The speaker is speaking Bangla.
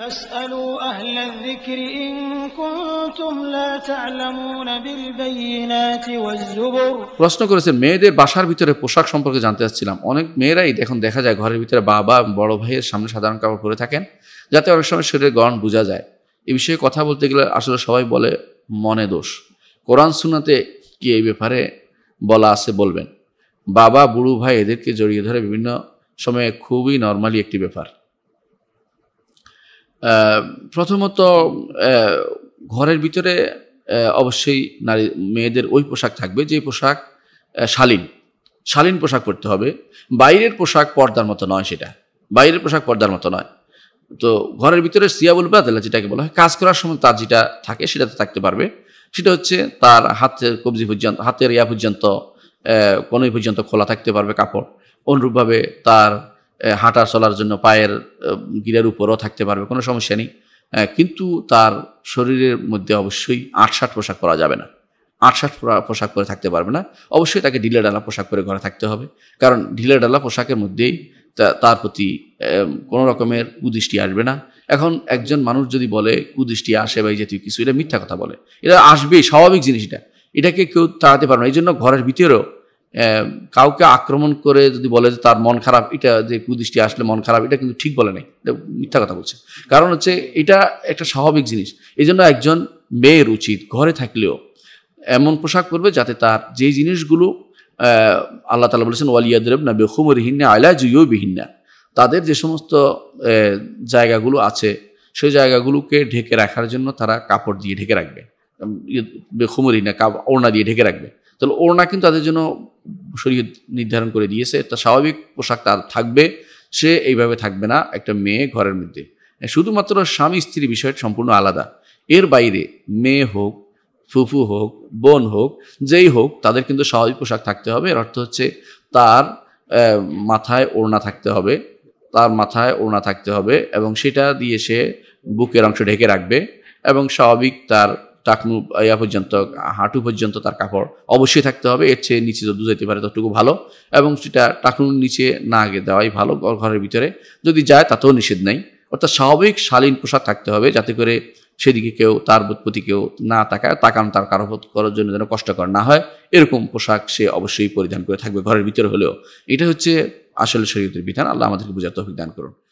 প্রশ্ন করেছেন মেয়েদের বাসার ভিতরে পোশাক সম্পর্কে জানতে চাচ্ছিলাম অনেক মেয়েরাই দেখুন দেখা যায় ঘরের ভিতরে বাবা বড় ভাইয়ের সামনে সাধারণ কাপড় পরে থাকেন যাতে অনেক সময় শরীরের গরণ বোঝা যায় এ বিষয়ে কথা বলতে গেলে আসলে সবাই বলে মনে দোষ কোরআন সুনাতে কি এই ব্যাপারে বলা আছে বলবেন বাবা বুড়ু ভাই এদেরকে জড়িয়ে ধরে বিভিন্ন সময়ে খুবই নর্মালি একটি ব্যাপার প্রথমত ঘরের ভিতরে অবশ্যই নারী মেয়েদের ওই পোশাক থাকবে যে পোশাক শালীন শালীন পোশাক পরতে হবে বাইরের পোশাক পর্দার মতো নয় সেটা বাইরের পোশাক পর্দার মতো নয় তো ঘরের ভিতরে সিয়াবুল বাদলা যেটাকে বলা হয় কাজ করার সময় তার যেটা থাকে সেটাতে থাকতে পারবে সেটা হচ্ছে তার হাতের কবজি পর্যন্ত হাতের ইয়া পর্যন্ত কোনোই পর্যন্ত খোলা থাকতে পারবে কাপড় অনুরূপভাবে তার হাঁটা চলার জন্য পায়ের গিরার উপরও থাকতে পারবে কোনো সমস্যা নেই কিন্তু তার শরীরের মধ্যে অবশ্যই আটষাট পোশাক করা যাবে না আটষাট পোশাক পরে থাকতে পারবে না অবশ্যই তাকে ঢিলে ডালা পোশাক পরে ঘরে থাকতে হবে কারণ ঢিলে ডালা পোশাকের মধ্যেই তার প্রতি কোনো রকমের কুদৃষ্টি আসবে না এখন একজন মানুষ যদি বলে কুদৃষ্টি আসে বা এই জাতীয় কিছু এটা মিথ্যা কথা বলে এটা আসবে স্বাভাবিক জিনিস এটা এটাকে কেউ তাড়াতে পারবে না এই জন্য ঘরের ভিতরেও কাউকে আক্রমণ করে যদি বলে যে তার মন খারাপ এটা যে কুদৃষ্টি আসলে মন খারাপ এটা কিন্তু ঠিক বলে নাই এটা মিথ্যা কথা বলছে কারণ হচ্ছে এটা একটা স্বাভাবিক জিনিস এই জন্য একজন মেয়ের উচিত ঘরে থাকলেও এমন পোশাক পরবে যাতে তার যে জিনিসগুলো আল্লাহ তালা বলেছেন ওয়ালিয়াদরেব না বেহুমরিহীনা আয়লা জুয়ো বিহীনা তাদের যে সমস্ত জায়গাগুলো আছে সেই জায়গাগুলোকে ঢেকে রাখার জন্য তারা কাপড় দিয়ে ঢেকে রাখবে ইয়ে, বেহুমরিহীনা ওড়না দিয়ে ঢেকে রাখবে তাহলে ওড়না কিন্তু তাদের জন্য শরীর নির্ধারণ করে দিয়েছে তার স্বাভাবিক পোশাক তার থাকবে সে এইভাবে থাকবে না একটা মেয়ে ঘরের মধ্যে শুধুমাত্র স্বামী স্ত্রী বিষয়টা সম্পূর্ণ আলাদা এর বাইরে মেয়ে হোক ফুফু হোক বোন হোক যেই হোক তাদের কিন্তু স্বাভাবিক পোশাক থাকতে হবে এর অর্থ হচ্ছে তার মাথায় ওড়না থাকতে হবে তার মাথায় ওড়না থাকতে হবে এবং সেটা দিয়ে সে বুকের অংশ ঢেকে রাখবে এবং স্বাভাবিক তার টাকনু ইয়া পর্যন্ত হাঁটু পর্যন্ত তার কাপড় অবশ্যই থাকতে হবে এর চেয়ে নিচে যত যেতে পারে ততটুকু ভালো এবং সেটা টাকনুর নিচে না আগে দেওয়াই ভালো ঘরের ভিতরে যদি যায় তাতেও নিষেধ নেই অর্থাৎ স্বাভাবিক শালীন পোশাক থাকতে হবে যাতে করে সেদিকে কেউ তার প্রতি কেউ না তাকায় তাকানো তার কারো করার জন্য যেন কষ্টকর না হয় এরকম পোশাক সে অবশ্যই পরিধান করে থাকবে ঘরের ভিতরে হলেও এটা হচ্ছে আসলে শরীরের বিধান আল্লাহ আমাদেরকে বোঝাতে অভিধান করুন